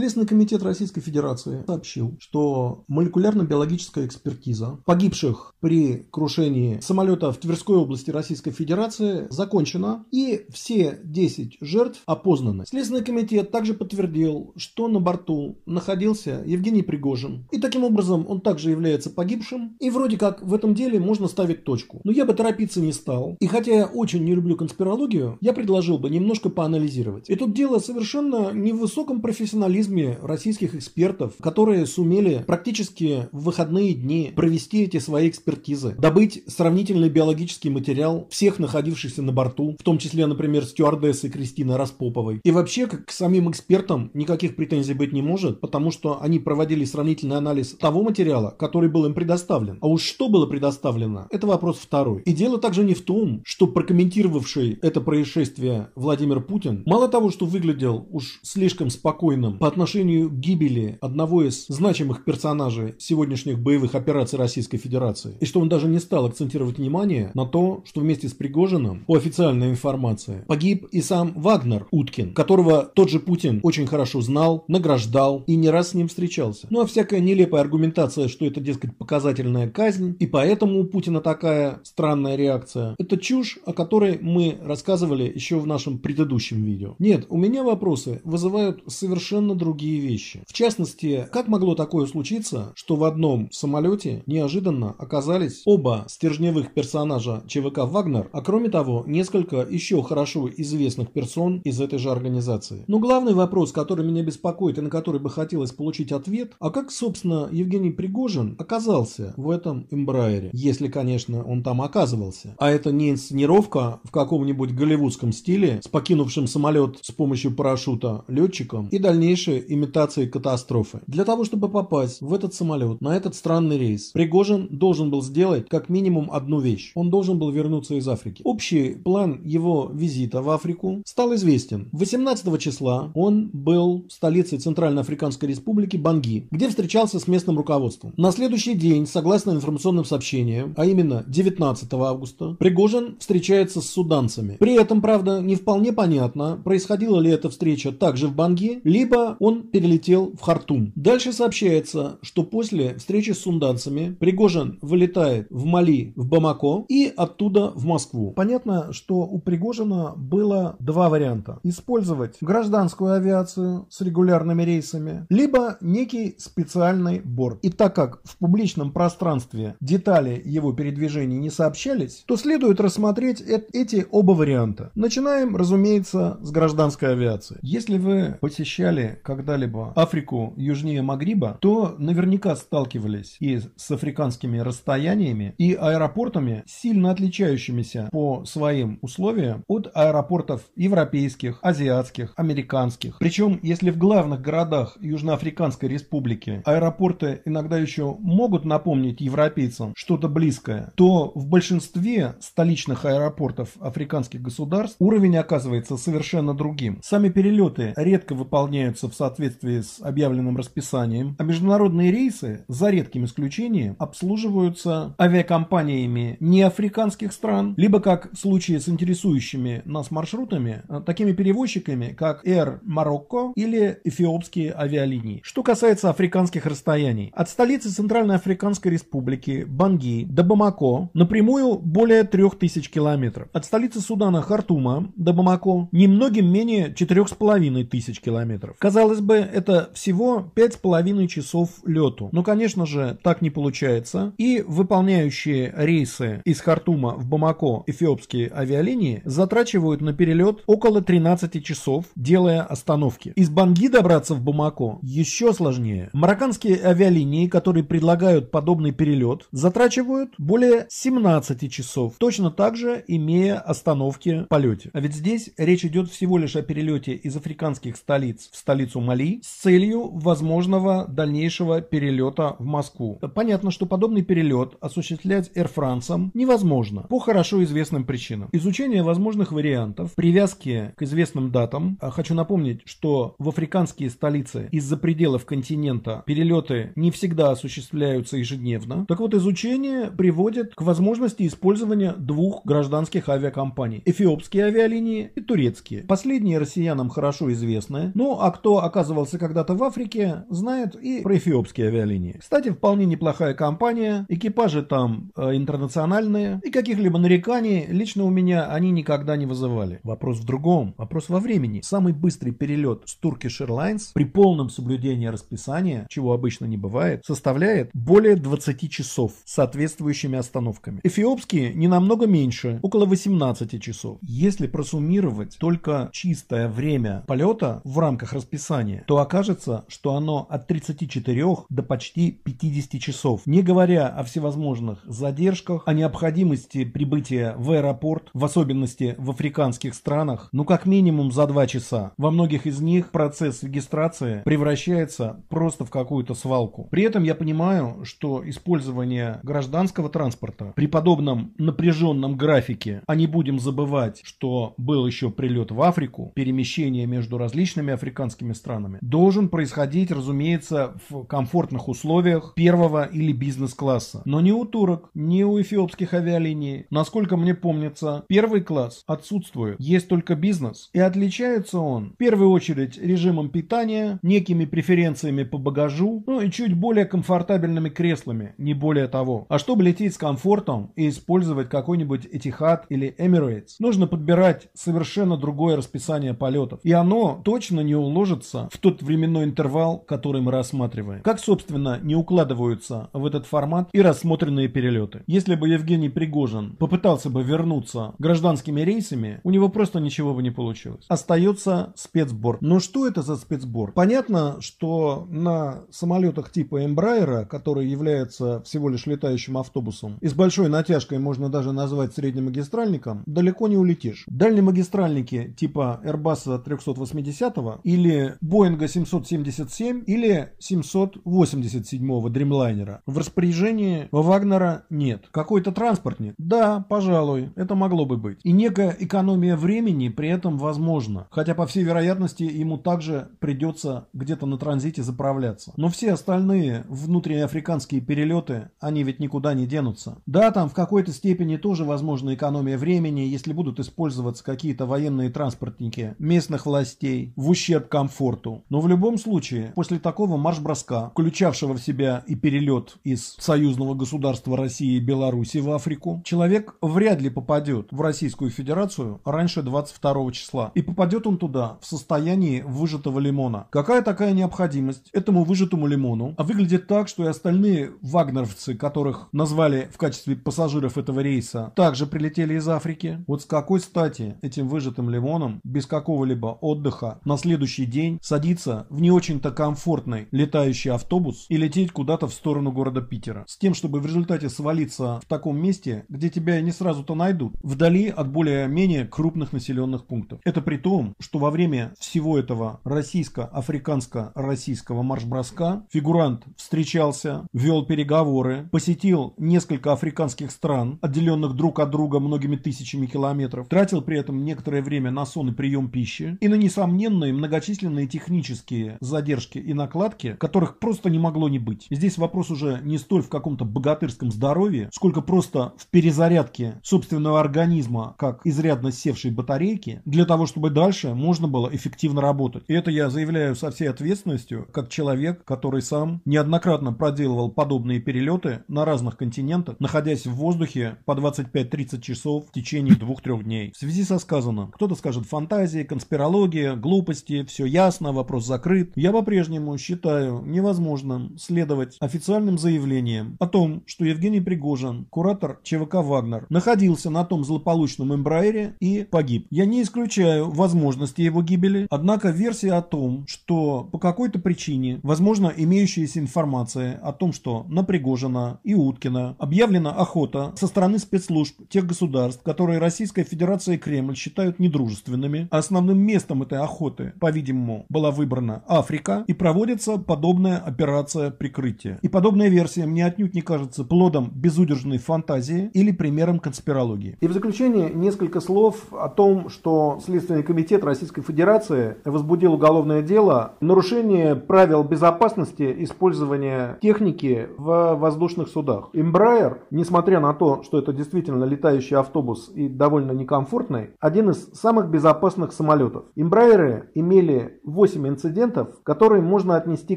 Следственный комитет Российской Федерации сообщил, что молекулярно-биологическая экспертиза погибших при крушении самолета в Тверской области Российской Федерации закончена и все 10 жертв опознаны. Следственный комитет также подтвердил, что на борту находился Евгений Пригожин. И таким образом он также является погибшим. И вроде как в этом деле можно ставить точку. Но я бы торопиться не стал. И хотя я очень не люблю конспирологию, я предложил бы немножко поанализировать. И тут дело совершенно не в высоком профессионализме оптимизме российских экспертов, которые сумели практически в выходные дни провести эти свои экспертизы, добыть сравнительный биологический материал всех находившихся на борту, в том числе, например, стюардессы Кристины Распоповой. И вообще, как к самим экспертам никаких претензий быть не может, потому что они проводили сравнительный анализ того материала, который был им предоставлен. А уж что было предоставлено, это вопрос второй. И дело также не в том, что прокомментировавший это происшествие Владимир Путин, мало того, что выглядел уж слишком спокойным по отношению отношению гибели одного из значимых персонажей сегодняшних боевых операций Российской Федерации, и что он даже не стал акцентировать внимание на то, что вместе с Пригожиным, по официальной информации, погиб и сам Вагнер Уткин, которого тот же Путин очень хорошо знал, награждал и не раз с ним встречался. Ну а всякая нелепая аргументация, что это, дескать, показательная казнь, и поэтому у Путина такая странная реакция, это чушь, о которой мы рассказывали еще в нашем предыдущем видео. Нет, у меня вопросы вызывают совершенно другие вещи. В частности, как могло такое случиться, что в одном самолете неожиданно оказались оба стержневых персонажа ЧВК «Вагнер», а кроме того, несколько еще хорошо известных персон из этой же организации. Но ну, главный вопрос, который меня беспокоит и на который бы хотелось получить ответ, а как, собственно, Евгений Пригожин оказался в этом эмбрайере, если, конечно, он там оказывался. А это не инсценировка в каком-нибудь голливудском стиле с покинувшим самолет с помощью парашюта летчиком и дальнейшее лучшие имитации катастрофы. Для того, чтобы попасть в этот самолет, на этот странный рейс, Пригожин должен был сделать как минимум одну вещь. Он должен был вернуться из Африки. Общий план его визита в Африку стал известен. 18 числа он был в столице Центральноафриканской республики Банги, где встречался с местным руководством. На следующий день, согласно информационным сообщениям, а именно 19 августа, Пригожин встречается с суданцами. При этом, правда, не вполне понятно, происходила ли эта встреча также в Банги, либо он перелетел в Хартум. Дальше сообщается, что после встречи с сунданцами Пригожин вылетает в Мали, в Бамако и оттуда в Москву. Понятно, что у Пригожина было два варианта. Использовать гражданскую авиацию с регулярными рейсами, либо некий специальный борт. И так как в публичном пространстве детали его передвижений не сообщались, то следует рассмотреть эти оба варианта. Начинаем, разумеется, с гражданской авиации. Если вы посещали когда-либо Африку южнее Магриба, то наверняка сталкивались и с африканскими расстояниями, и аэропортами, сильно отличающимися по своим условиям от аэропортов европейских, азиатских, американских. Причем, если в главных городах Южноафриканской республики аэропорты иногда еще могут напомнить европейцам что-то близкое, то в большинстве столичных аэропортов африканских государств уровень оказывается совершенно другим. Сами перелеты редко выполняются в соответствии с объявленным расписанием, а международные рейсы, за редким исключением, обслуживаются авиакомпаниями неафриканских стран, либо, как в случае с интересующими нас маршрутами, э, такими перевозчиками, как Air Morocco или эфиопские авиалинии. Что касается африканских расстояний, от столицы Центральной Африканской Республики Банги до Бамако напрямую более 3000 километров. От столицы Судана Хартума до Бамако немногим менее 4500 километров. Казалось Казалось бы, это всего 5,5 часов лету. Но, конечно же, так не получается. И выполняющие рейсы из Хартума в Бамако эфиопские авиалинии затрачивают на перелет около 13 часов, делая остановки. Из Банги добраться в Бамако еще сложнее. Марокканские авиалинии, которые предлагают подобный перелет, затрачивают более 17 часов, точно так же имея остановки в полете. А ведь здесь речь идет всего лишь о перелете из африканских столиц в столицу Сомали с целью возможного дальнейшего перелета в Москву. Понятно, что подобный перелет осуществлять Air France невозможно по хорошо известным причинам. Изучение возможных вариантов, привязки к известным датам. А хочу напомнить, что в африканские столицы из-за пределов континента перелеты не всегда осуществляются ежедневно. Так вот, изучение приводит к возможности использования двух гражданских авиакомпаний. Эфиопские авиалинии и турецкие. Последние россиянам хорошо известны. Ну, а кто оказывался когда-то в Африке, знает и про эфиопские авиалинии. Кстати, вполне неплохая компания, экипажи там э, интернациональные, и каких-либо нареканий лично у меня они никогда не вызывали. Вопрос в другом, вопрос во времени. Самый быстрый перелет с Turkish Airlines при полном соблюдении расписания, чего обычно не бывает, составляет более 20 часов с соответствующими остановками. Эфиопские не намного меньше, около 18 часов. Если просуммировать только чистое время полета в рамках расписания, отрицания, то окажется, что оно от 34 до почти 50 часов, не говоря о всевозможных задержках, о необходимости прибытия в аэропорт, в особенности в африканских странах, ну как минимум за 2 часа. Во многих из них процесс регистрации превращается просто в какую-то свалку. При этом я понимаю, что использование гражданского транспорта при подобном напряженном графике, а не будем забывать, что был еще прилет в Африку, перемещение между различными африканскими странами, должен происходить, разумеется, в комфортных условиях первого или бизнес-класса. Но не у турок, не у эфиопских авиалиний. Насколько мне помнится, первый класс отсутствует. Есть только бизнес. И отличается он в первую очередь режимом питания, некими преференциями по багажу, ну и чуть более комфортабельными креслами, не более того. А чтобы лететь с комфортом и использовать какой-нибудь Etihad или Emirates, нужно подбирать совершенно другое расписание полетов. И оно точно не уложится укладываются в тот временной интервал, который мы рассматриваем. Как, собственно, не укладываются в этот формат и рассмотренные перелеты. Если бы Евгений Пригожин попытался бы вернуться гражданскими рейсами, у него просто ничего бы не получилось. Остается спецбор. Но что это за спецбор? Понятно, что на самолетах типа Эмбрайера, который является всего лишь летающим автобусом, и с большой натяжкой можно даже назвать среднемагистральником, далеко не улетишь. магистральники типа Airbus 380 или Боинга 777 или 787-го дримлайнера. В распоряжении Вагнера нет. Какой-то транспортник? Да, пожалуй, это могло бы быть. И некая экономия времени при этом возможна. Хотя, по всей вероятности, ему также придется где-то на транзите заправляться. Но все остальные внутриафриканские перелеты, они ведь никуда не денутся. Да, там в какой-то степени тоже возможна экономия времени, если будут использоваться какие-то военные транспортники местных властей в ущерб комфорту спорту. Но в любом случае, после такого марш-броска, включавшего в себя и перелет из союзного государства России и Беларуси в Африку, человек вряд ли попадет в Российскую Федерацию раньше 22 числа. И попадет он туда в состоянии выжатого лимона. Какая такая необходимость этому выжатому лимону? А выглядит так, что и остальные вагнеровцы, которых назвали в качестве пассажиров этого рейса, также прилетели из Африки. Вот с какой стати этим выжатым лимоном без какого-либо отдыха на следующий день садиться в не очень-то комфортный летающий автобус и лететь куда-то в сторону города Питера. С тем, чтобы в результате свалиться в таком месте, где тебя не сразу-то найдут, вдали от более-менее крупных населенных пунктов. Это при том, что во время всего этого российско-африканско-российского марш-броска фигурант встречался, вел переговоры, посетил несколько африканских стран, отделенных друг от друга многими тысячами километров, тратил при этом некоторое время на сон и прием пищи и на несомненные многочисленные технические задержки и накладки, которых просто не могло не быть. Здесь вопрос уже не столь в каком-то богатырском здоровье, сколько просто в перезарядке собственного организма, как изрядно севшей батарейки, для того, чтобы дальше можно было эффективно работать. И это я заявляю со всей ответственностью, как человек, который сам неоднократно проделывал подобные перелеты на разных континентах, находясь в воздухе по 25-30 часов в течение 2-3 дней. В связи со сказанным, кто-то скажет фантазии, конспирология, глупости, все ясно, Ясно, вопрос закрыт. Я по-прежнему считаю невозможным следовать официальным заявлениям о том, что Евгений Пригожин, куратор ЧВК «Вагнер», находился на том злополучном Эмбраере и погиб. Я не исключаю возможности его гибели, однако версия о том, что по какой-то причине, возможно, имеющаяся информация о том, что на Пригожина и Уткина объявлена охота со стороны спецслужб тех государств, которые Российская Федерация и Кремль считают недружественными, а основным местом этой охоты, по-видимому, была выбрана Африка и проводится подобная операция прикрытия. И подобная версия мне отнюдь не кажется плодом безудержной фантазии или примером конспирологии. И в заключение несколько слов о том, что Следственный комитет Российской Федерации возбудил уголовное дело нарушение правил безопасности использования техники в воздушных судах. Embraer, несмотря на то, что это действительно летающий автобус и довольно некомфортный, один из самых безопасных самолетов. Embraer имели 8 инцидентов, которые можно отнести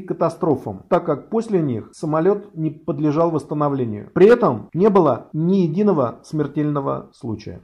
к катастрофам, так как после них самолет не подлежал восстановлению. При этом не было ни единого смертельного случая.